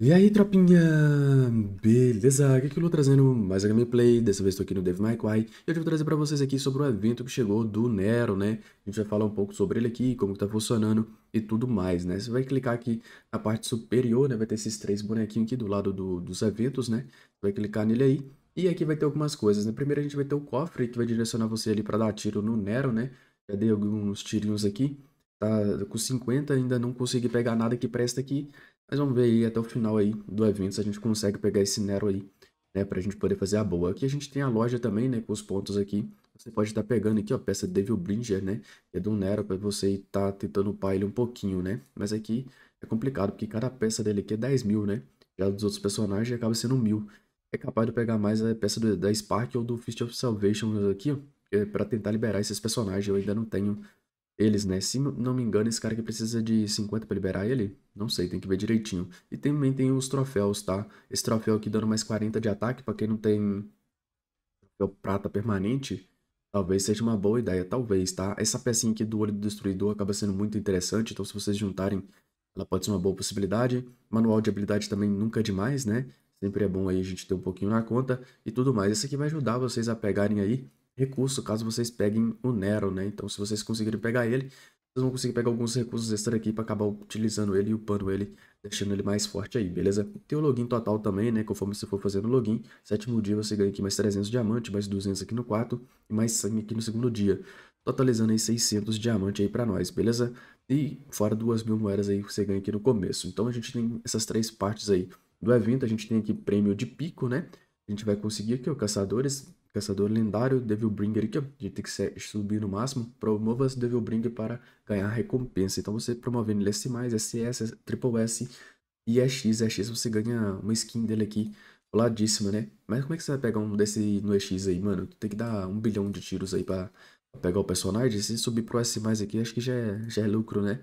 E aí, tropinha? Beleza? Aqui eu é estou trazendo mais a gameplay, dessa vez estou aqui no Dave My Cry, e eu vou trazer para vocês aqui sobre o evento que chegou do Nero, né? A gente vai falar um pouco sobre ele aqui, como está funcionando e tudo mais, né? Você vai clicar aqui na parte superior, né? Vai ter esses três bonequinhos aqui do lado do, dos eventos, né? Você vai clicar nele aí, e aqui vai ter algumas coisas, né? Primeiro a gente vai ter o cofre que vai direcionar você ali para dar tiro no Nero, né? Já dei alguns tirinhos aqui, tá com 50, ainda não consegui pegar nada que presta aqui, mas vamos ver aí até o final aí do evento se a gente consegue pegar esse Nero aí, né, pra gente poder fazer a boa. Aqui a gente tem a loja também, né, com os pontos aqui. Você pode estar tá pegando aqui, ó, peça Devil Bringer, né, é do Nero pra você estar tá tentando upar ele um pouquinho, né. Mas aqui é complicado, porque cada peça dele aqui é 10 mil, né. Já dos outros personagens acaba sendo mil. É capaz de pegar mais a peça do, da Spark ou do Fist of Salvation aqui, ó, é pra tentar liberar esses personagens. Eu ainda não tenho eles, né? Se não me engano, esse cara que precisa de 50 para liberar ele, não sei, tem que ver direitinho. E também tem os troféus, tá? Esse troféu aqui dando mais 40 de ataque, para quem não tem troféu prata permanente, talvez seja uma boa ideia, talvez, tá? Essa pecinha aqui do olho do destruidor acaba sendo muito interessante, então se vocês juntarem, ela pode ser uma boa possibilidade. Manual de habilidade também nunca é demais, né? Sempre é bom aí a gente ter um pouquinho na conta e tudo mais. Esse aqui vai ajudar vocês a pegarem aí recurso, caso vocês peguem o Nero, né? Então, se vocês conseguirem pegar ele, vocês vão conseguir pegar alguns recursos extra aqui para acabar utilizando ele e upando ele, deixando ele mais forte aí, beleza? Tem o login total também, né? Conforme você for fazendo o login, sétimo dia você ganha aqui mais 300 diamante, mais 200 aqui no quarto e mais sangue aqui no segundo dia. Totalizando aí 600 diamante aí para nós, beleza? E fora duas mil moedas aí que você ganha aqui no começo. Então a gente tem essas três partes aí do evento. A gente tem aqui prêmio de pico, né? A gente vai conseguir aqui o Caçadores, caçador lendário Devilbringer, ó. a gente tem que é subir no máximo, promova esse Devilbringer para ganhar recompensa. Então você promovendo ele é S+, SS, é Triple S e EX, EX você ganha uma skin dele aqui, boladíssima, né? Mas como é que você vai pegar um desse no EX aí, mano? Tem que dar um bilhão de tiros aí pra pegar o personagem. Se subir pro S+, aqui, acho que já é, já é lucro, né?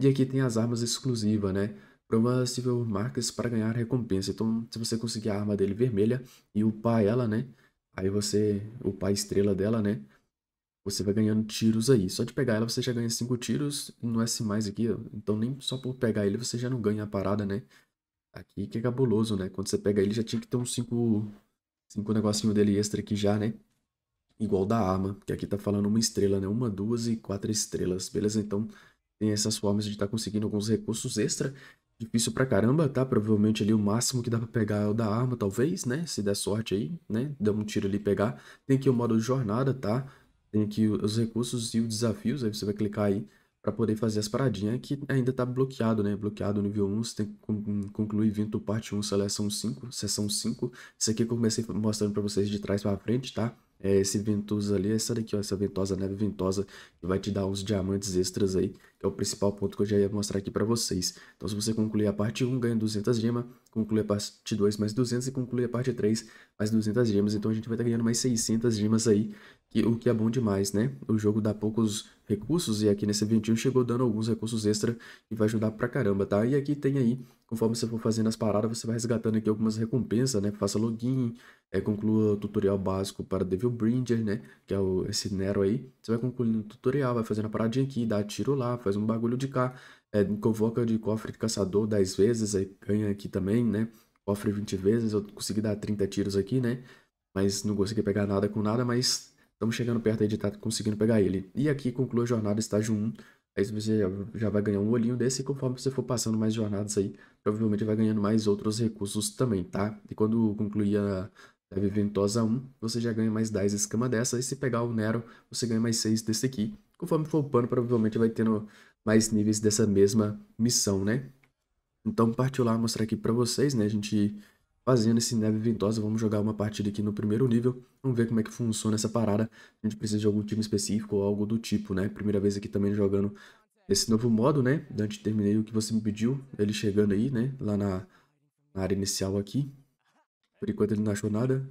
E aqui tem as armas exclusivas, né? Promovível marcas para ganhar recompensa. Então, se você conseguir a arma dele vermelha e upar ela, né? Aí você, o pai estrela dela, né? Você vai ganhando tiros aí. Só de pegar ela você já ganha 5 tiros no é S assim mais aqui, ó. Então nem só por pegar ele você já não ganha a parada, né? Aqui que é cabuloso, né? Quando você pega ele já tinha que ter uns 5 cinco negocinho dele extra aqui já, né? Igual da arma, que aqui tá falando uma estrela, né? Uma, duas e quatro estrelas, beleza? Então tem essas formas de estar tá conseguindo alguns recursos extra Difícil pra caramba, tá? Provavelmente ali o máximo que dá pra pegar é o da arma, talvez, né? Se der sorte aí, né? Dá um tiro ali e pegar. Tem aqui o modo de jornada, tá? Tem aqui os recursos e os desafios, aí você vai clicar aí para poder fazer as paradinhas que ainda tá bloqueado, né? Bloqueado nível 1, você tem que concluir vindo parte 1, seleção 5, sessão 5. Isso aqui que eu comecei mostrando para vocês de trás para frente, tá? é esse ventoso ali, é essa daqui, ó, essa ventosa, neve ventosa, que vai te dar uns diamantes extras aí, que é o principal ponto que eu já ia mostrar aqui pra vocês. Então, se você concluir a parte 1, ganha 200 gemas, concluir a parte 2 mais 200 e concluir a parte 3 mais 200 gemas, então a gente vai estar tá ganhando mais 600 gemas aí, o que é bom demais, né? O jogo dá poucos recursos e aqui nesse 21 chegou dando alguns recursos extra e vai ajudar pra caramba, tá? E aqui tem aí, conforme você for fazendo as paradas, você vai resgatando aqui algumas recompensas, né? Faça login, é, conclua o tutorial básico para Devil Bringer, né? Que é o, esse Nero aí. Você vai concluindo o tutorial, vai fazendo a paradinha aqui, dá tiro lá, faz um bagulho de cá, é, convoca de cofre de caçador 10 vezes, aí ganha aqui também, né? Cofre 20 vezes, eu consegui dar 30 tiros aqui, né? Mas não consegui pegar nada com nada, mas Estamos chegando perto aí de estar tá conseguindo pegar ele. E aqui conclui a jornada estágio 1. Aí você já vai ganhar um olhinho desse e conforme você for passando mais jornadas aí, provavelmente vai ganhando mais outros recursos também, tá? E quando concluir a Leve Ventosa 1, você já ganha mais 10 escama dessa, e se pegar o Nero, você ganha mais 6 desse aqui. Conforme for upando, provavelmente vai tendo mais níveis dessa mesma missão, né? Então partiu lá mostrar aqui pra vocês, né? A gente fazendo esse neve ventosa. Vamos jogar uma partida aqui no primeiro nível. Vamos ver como é que funciona essa parada. A gente precisa de algum time específico ou algo do tipo, né? Primeira vez aqui também jogando esse novo modo, né? Dante, terminei o que você me pediu. Ele chegando aí, né? Lá na, na área inicial aqui. Por enquanto ele não achou nada.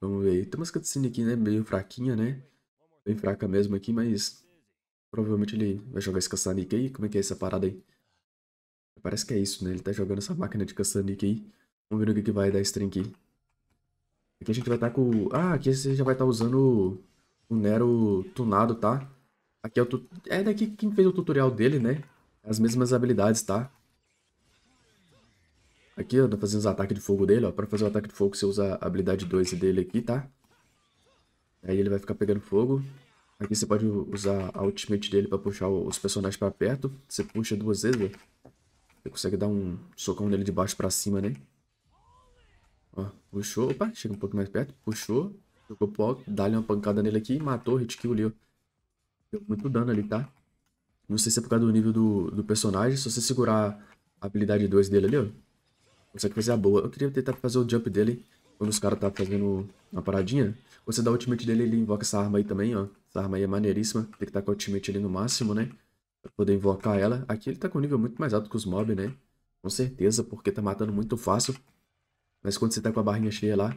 Vamos ver Tem umas cutscenes aqui, né? Meio fraquinha, né? Bem fraca mesmo aqui, mas... Provavelmente ele vai jogar esse caçanique aí. Como é que é essa parada aí? Parece que é isso, né? Ele tá jogando essa máquina de caçanique aí. Vamos ver o que, que vai dar esse trem aqui. Aqui a gente vai estar tá com... Ah, aqui você já vai estar tá usando o Nero tunado, tá? Aqui é o... Tu... É daqui né, quem fez o tutorial dele, né? As mesmas habilidades, tá? Aqui, ó, tá fazendo os ataques de fogo dele, ó. Pra fazer o ataque de fogo, você usa a habilidade 2 dele aqui, tá? Aí ele vai ficar pegando fogo. Aqui você pode usar a ultimate dele pra puxar os personagens pra perto. Você puxa duas vezes, ó. Você consegue dar um socão nele de baixo pra cima, né? Ó, puxou. Opa, chega um pouco mais perto. Puxou. Jogou pro alto. Dá-lhe uma pancada nele aqui. Matou. Hit kill ali, ó. Deu muito dano ali, tá? Não sei se é por causa do nível do, do personagem. Se você segurar a habilidade 2 dele ali, ó. Consegue fazer a boa. Eu queria tentar fazer o jump dele. Quando os caras tá fazendo uma paradinha. Quando você dá o ultimate dele, ele invoca essa arma aí também, ó. Essa arma aí é maneiríssima. Tem que estar tá com o ultimate ali no máximo, né? Pra poder invocar ela. Aqui ele tá com um nível muito mais alto que os mobs, né? Com certeza, porque tá matando muito fácil. Mas quando você tá com a barrinha cheia lá,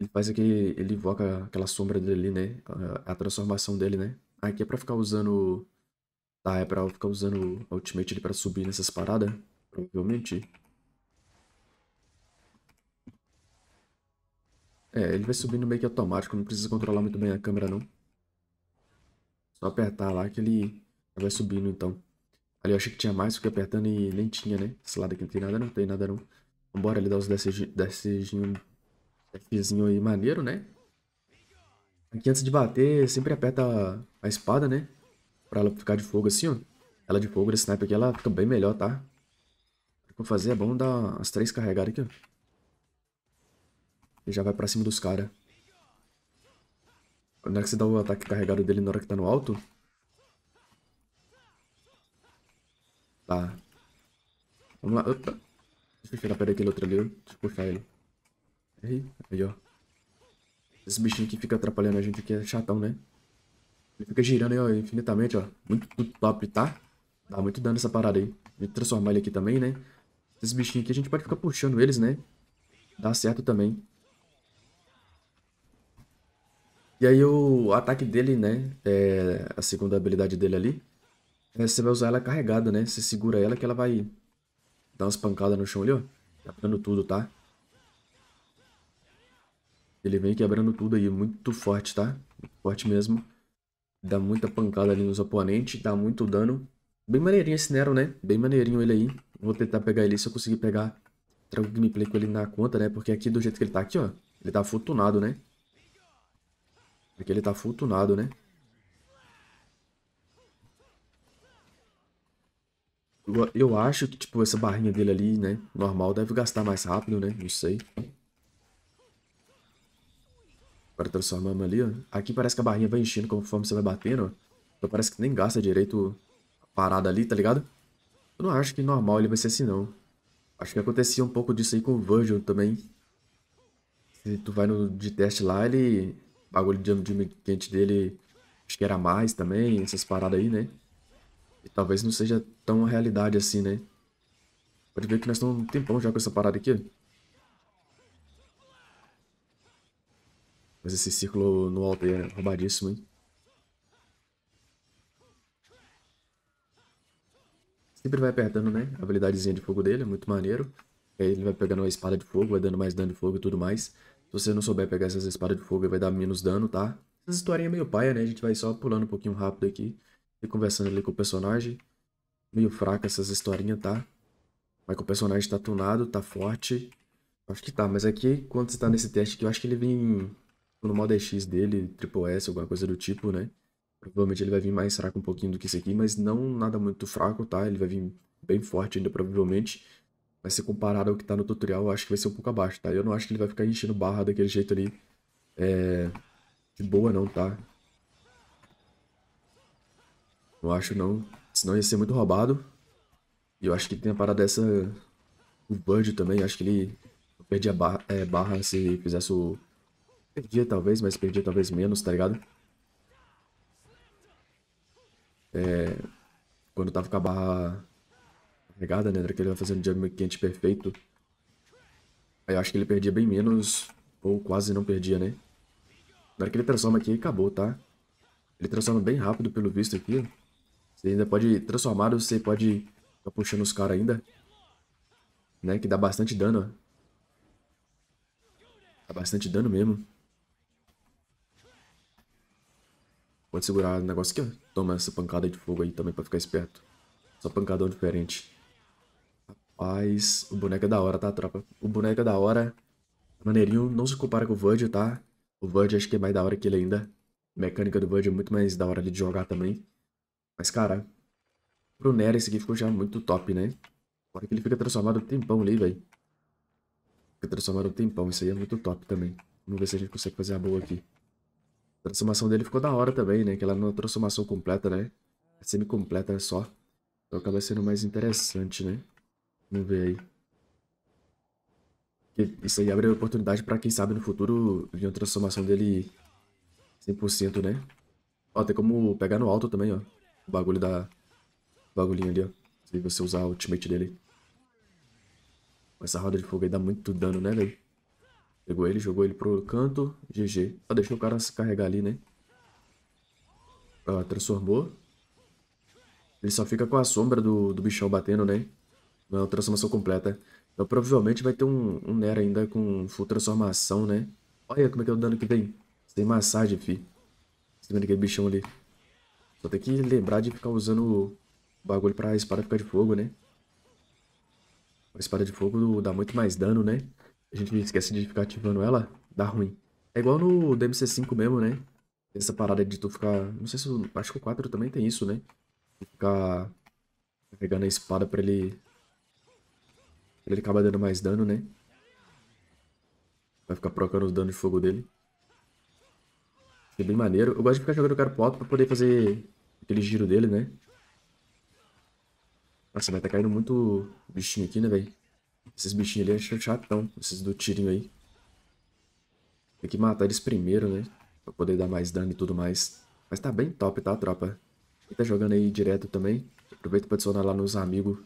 ele faz aquele... Ele invoca aquela sombra dele, né? A, a transformação dele, né? Aqui é pra ficar usando... Tá, é pra ficar usando o ultimate ali pra subir nessas paradas. Provavelmente. É, ele vai subindo meio que automático, não precisa controlar muito bem a câmera, não. Só apertar lá que ele Vai subindo, então. Ali eu achei que tinha mais, fiquei apertando e nem tinha, né? Esse lado aqui não tem nada não, tem nada não. Vambora ali dar os DCzinho, DCzinho aí maneiro, né? Aqui antes de bater, sempre aperta a, a espada, né? Pra ela ficar de fogo assim, ó. Ela de fogo, esse sniper aqui, ela fica bem melhor, tá? O que eu fazer é bom dar as três carregadas aqui, ó. Ele já vai pra cima dos caras. Na hora que você dá o ataque carregado dele na hora que tá no alto, Tá. Vamos lá. Opa. Deixa eu tirar pera aquele outro ali. Deixa eu puxar ele. Aí, aí, ó. Esse bichinho que fica atrapalhando a gente aqui é chatão, né? Ele fica girando aí, ó, infinitamente, ó. Muito, top, tá? Dá tá muito dano essa parada aí. de transformar ele aqui também, né? Esses bichinhos aqui a gente pode ficar puxando eles, né? Dá certo também. E aí o ataque dele, né? É a segunda habilidade dele ali. É, você vai usar ela carregada, né? Você segura ela que ela vai dar umas pancadas no chão ali, ó. Tá quebrando tudo, tá? Ele vem quebrando tudo aí, muito forte, tá? Muito forte mesmo. Dá muita pancada ali nos oponentes, dá muito dano. Bem maneirinho esse Nero, né? Bem maneirinho ele aí. Vou tentar pegar ele se eu conseguir pegar. Trago gameplay com ele na conta, né? Porque aqui, do jeito que ele tá aqui, ó. Ele tá afortunado, né? Aqui ele tá afortunado, né? Eu, acho que, tipo, essa barrinha dele ali, né? Normal, deve gastar mais rápido, né? Não sei. Agora transformamos ali, ó. Aqui parece que a barrinha vai enchendo conforme você vai batendo, ó. Então parece que nem gasta direito a parada ali, tá ligado? Eu não acho que normal ele vai ser assim, não. Acho que acontecia um pouco disso aí com o Virgil também. Se tu vai no de teste lá, ele... O bagulho de quente dele... Acho que era mais também, essas paradas aí, né? E talvez não seja tão realidade assim, né? Pode ver que nós estamos um tempão já com essa parada aqui. Mas esse círculo no alto aí é roubadíssimo, hein? Sempre vai apertando, né? A habilidadezinha de fogo dele, é muito maneiro. Aí ele vai pegando uma espada de fogo, vai dando mais dano de fogo e tudo mais. Se você não souber pegar essas espadas de fogo, vai dar menos dano, tá? Essa historinha é meio paia, né? A gente vai só pulando um pouquinho rápido aqui e conversando ali com o personagem. Meio fraca essas historinhas, tá? Mas que o personagem tá tunado, tá forte. Acho que tá, mas aqui, é quando você tá nesse teste aqui, eu acho que ele vem no modo EX dele, Triple S, alguma coisa do tipo, né? Provavelmente ele vai vir mais fraco um pouquinho do que esse aqui, mas não nada muito fraco, tá? Ele vai vir bem forte ainda, provavelmente. Mas se comparado ao que tá no tutorial, eu acho que vai ser um pouco abaixo, tá? Eu não acho que ele vai ficar enchendo barra daquele jeito ali. É... De boa não, tá? Eu acho não, senão ia ser muito roubado. E eu acho que tem a parada dessa... O Bird também, acho que ele perdia barra, é, barra se fizesse o... Perdia talvez, mas perdia talvez menos, tá ligado? É... Quando tava com a barra carregada, né? Era que ele vai fazendo jump quente perfeito. Aí eu acho que ele perdia bem menos, ou quase não perdia, né? Na hora que ele transforma aqui, acabou, tá? Ele transforma bem rápido, pelo visto aqui, você ainda pode transformar, você pode ficar puxando os caras ainda. Né, que dá bastante dano, ó. Dá bastante dano mesmo. Pode segurar o negócio aqui, ó. Toma essa pancada de fogo aí também pra ficar esperto. Só pancadão diferente. Rapaz, o boneco é da hora, tá, tropa? O boneco é da hora. Maneirinho, não se compara com o Verge, tá? O Verge acho que é mais da hora que ele ainda. A mecânica do Verge é muito mais da hora de jogar também. Mas, cara, pro Nera esse aqui ficou já muito top, né? Fora que ele fica transformado um tempão ali, velho. Fica transformado um tempão. Isso aí é muito top também. Vamos ver se a gente consegue fazer a boa aqui. A transformação dele ficou da hora também, né? Que ela não é transformação completa, né? É semi-completa né? só. Então acaba sendo mais interessante, né? Vamos ver aí. Isso aí abre a oportunidade pra quem sabe no futuro vir uma transformação dele 100%, né? Ó, tem como pegar no alto também, ó o bagulho da... O bagulhinho ali, ó. Se você usar o ultimate dele. Essa roda de fogo aí dá muito dano, né, velho? Pegou ele, jogou ele pro canto. GG. Só deixou o cara se carregar ali, né? Ó, transformou. Ele só fica com a sombra do, do bichão batendo, né? Não é uma transformação completa. Então provavelmente vai ter um, um Nera ainda com full transformação, né? Olha como é que é o dano que vem. Sem massagem, fi. Você vendo aquele bichão ali. Só tem que lembrar de ficar usando o bagulho pra espada ficar de fogo, né? A espada de fogo dá muito mais dano, né? A gente esquece de ficar ativando ela, dá ruim. É igual no DMC5 mesmo, né? Essa parada de tu ficar... Não sei se... o... Acho que o 4 também tem isso, né? ficar pegando a espada pra ele... Ele acabar dando mais dano, né? Vai ficar procurando os danos de fogo dele. É bem maneiro. Eu gosto de ficar jogando o cara pro alto pra poder fazer Aquele giro dele, né? Nossa, vai tá caindo muito bichinho aqui, né, velho? Esses bichinhos ali é chatão, esses do tirinho aí. Tem que matar eles primeiro, né? Pra poder dar mais dano e tudo mais. Mas tá bem top, tá, tropa? Quem tá jogando aí direto também, aproveita pra adicionar lá nos amigos,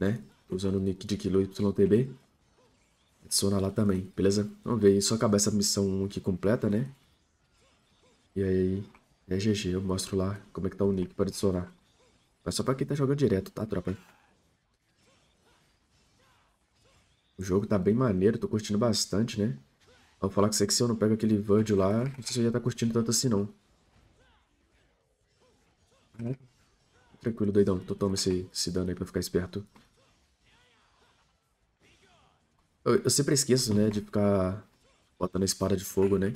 né? Usando o nick de Kilo YTB. Adiciona lá também, beleza? Vamos ver aí, só acabar essa missão aqui completa, né? E aí, é GG, eu mostro lá como é que tá o nick para adicionar. Mas só pra quem tá jogando direto, tá, tropa? O jogo tá bem maneiro, tô curtindo bastante, né? vou falar com você que se eu não pego aquele verde lá, não sei se eu já tá curtindo tanto assim, não. Tranquilo, doidão. Tô toma esse, esse dano aí pra ficar esperto. Eu, eu sempre esqueço, né, de ficar botando a espada de fogo, né?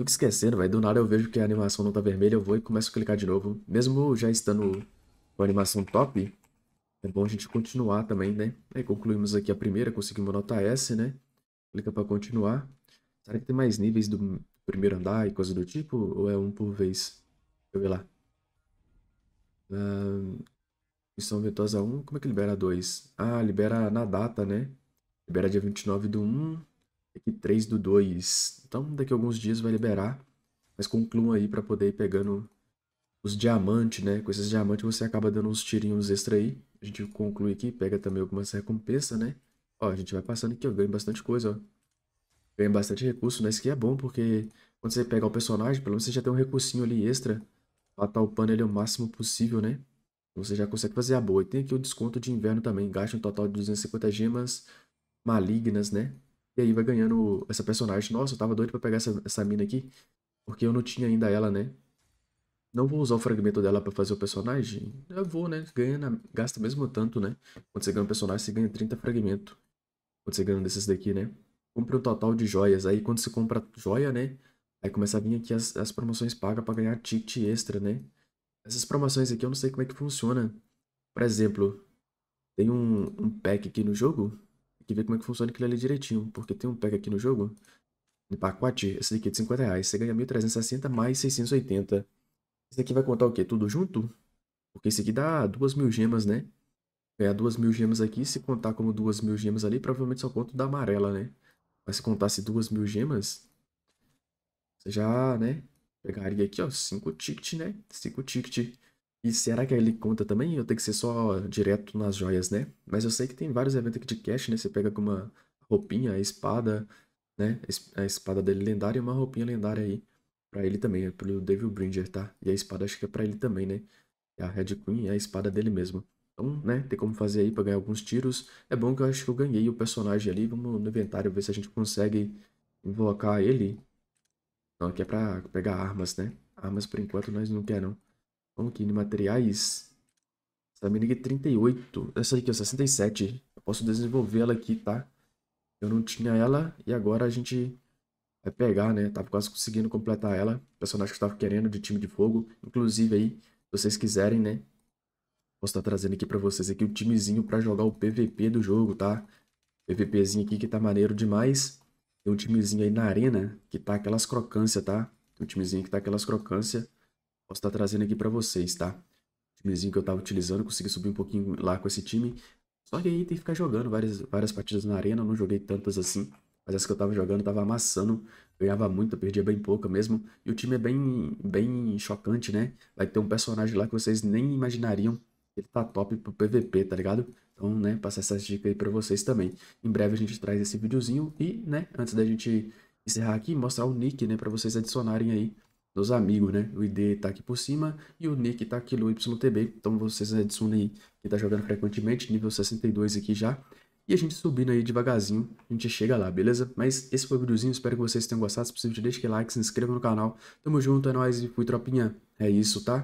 fico esquecendo, vai do nada eu vejo que a animação não tá vermelha, eu vou e começo a clicar de novo. Mesmo já estando com a animação top, é bom a gente continuar também, né? Aí concluímos aqui a primeira, conseguimos nota S, né? Clica para continuar. Será que tem mais níveis do primeiro andar e coisa do tipo? Ou é um por vez? Deixa eu ver lá. Uh, missão Ventosa 1, como é que libera 2? Ah, libera na data, né? Libera dia 29 do 1, Aqui 3 do 2. Então daqui a alguns dias vai liberar. Mas concluam aí para poder ir pegando os diamantes, né? Com esses diamantes você acaba dando uns tirinhos extra aí. A gente conclui aqui, pega também algumas recompensas, né? Ó, a gente vai passando aqui, ó, ganha bastante coisa, ó. Ganha bastante recurso, né? Isso aqui é bom porque quando você pegar o personagem, pelo menos você já tem um recursinho ali extra pra tá upando ele o máximo possível, né? Você já consegue fazer a boa. E tem aqui o desconto de inverno também. Gasta um total de 250 gemas malignas, né? aí vai ganhando essa personagem. Nossa, eu tava doido pra pegar essa, essa mina aqui. Porque eu não tinha ainda ela, né? Não vou usar o fragmento dela para fazer o personagem? Eu vou, né? Ganha na... Gasta mesmo tanto, né? Quando você ganha um personagem, você ganha 30 fragmentos. Quando você ganha um desses daqui, né? Compre um total de joias. Aí quando você compra joia, né? Aí começa a vir aqui as, as promoções pagas para ganhar ticket extra, né? Essas promoções aqui eu não sei como é que funciona. Por exemplo, tem um, um pack aqui no jogo e ver como é que funciona aquilo ali direitinho, porque tem um pack aqui no jogo, de pacote, esse daqui é de 50 reais, você ganha 1.360 mais 680. Esse aqui vai contar o quê? Tudo junto? Porque esse aqui dá 2.000 mil gemas, né? Ganhar 2.000 mil gemas aqui, se contar como 2.000 mil gemas ali, provavelmente só conta da amarela, né? Mas se contasse 2.000 mil gemas, você já, né? Pegaria aqui, ó, 5 tickets, né? 5 tickets. E será que ele conta também? Eu tenho que ser só direto nas joias, né? Mas eu sei que tem vários eventos aqui de cash, né? Você pega uma roupinha, espada, né? A espada dele lendária e uma roupinha lendária aí para ele também, é pro Devil Bringer, tá? E a espada acho que é para ele também, né? É a Red Queen é a espada dele mesmo. Então, né, tem como fazer aí para ganhar alguns tiros. É bom que eu acho que eu ganhei o personagem ali. Vamos no inventário ver se a gente consegue invocar ele. Não, aqui é pra pegar armas, né? Armas por enquanto nós não quer não. Vamos aqui em materiais. Essa mina 38. É essa aqui é 67. Eu posso desenvolver ela aqui, tá? Eu não tinha ela e agora a gente vai pegar, né? Tava quase conseguindo completar ela. Personagem que eu tava querendo de time de fogo. Inclusive aí, se vocês quiserem, né? Posso estar tá trazendo aqui pra vocês aqui o timezinho pra jogar o PVP do jogo, tá? PVPzinho aqui que tá maneiro demais. Tem um timezinho aí na arena que tá aquelas crocância, tá? Tem um timezinho que tá aquelas crocância posso estar tá trazendo aqui para vocês, tá? O timezinho que eu tava utilizando, consegui subir um pouquinho lá com esse time. Só que aí tem que ficar jogando várias, várias partidas na arena, eu não joguei tantas assim. Mas as que eu tava jogando, tava amassando, ganhava muito, perdia bem pouca mesmo. E o time é bem, bem chocante, né? Vai ter um personagem lá que vocês nem imaginariam. Ele tá top pro PVP, tá ligado? Então, né, passar essas dicas aí pra vocês também. Em breve a gente traz esse videozinho e, né, antes da gente encerrar aqui, mostrar o nick, né, pra vocês adicionarem aí dos amigos, né? O ID tá aqui por cima e o nick tá aqui no YTB. Então vocês adicionem aí que tá jogando frequentemente, nível 62 aqui já. E a gente subindo aí devagarzinho, a gente chega lá, beleza? Mas esse foi o videozinho, espero que vocês tenham gostado. Se possível, deixe aquele like, se inscreva no canal. Tamo junto, é nóis e fui, tropinha. É isso, tá?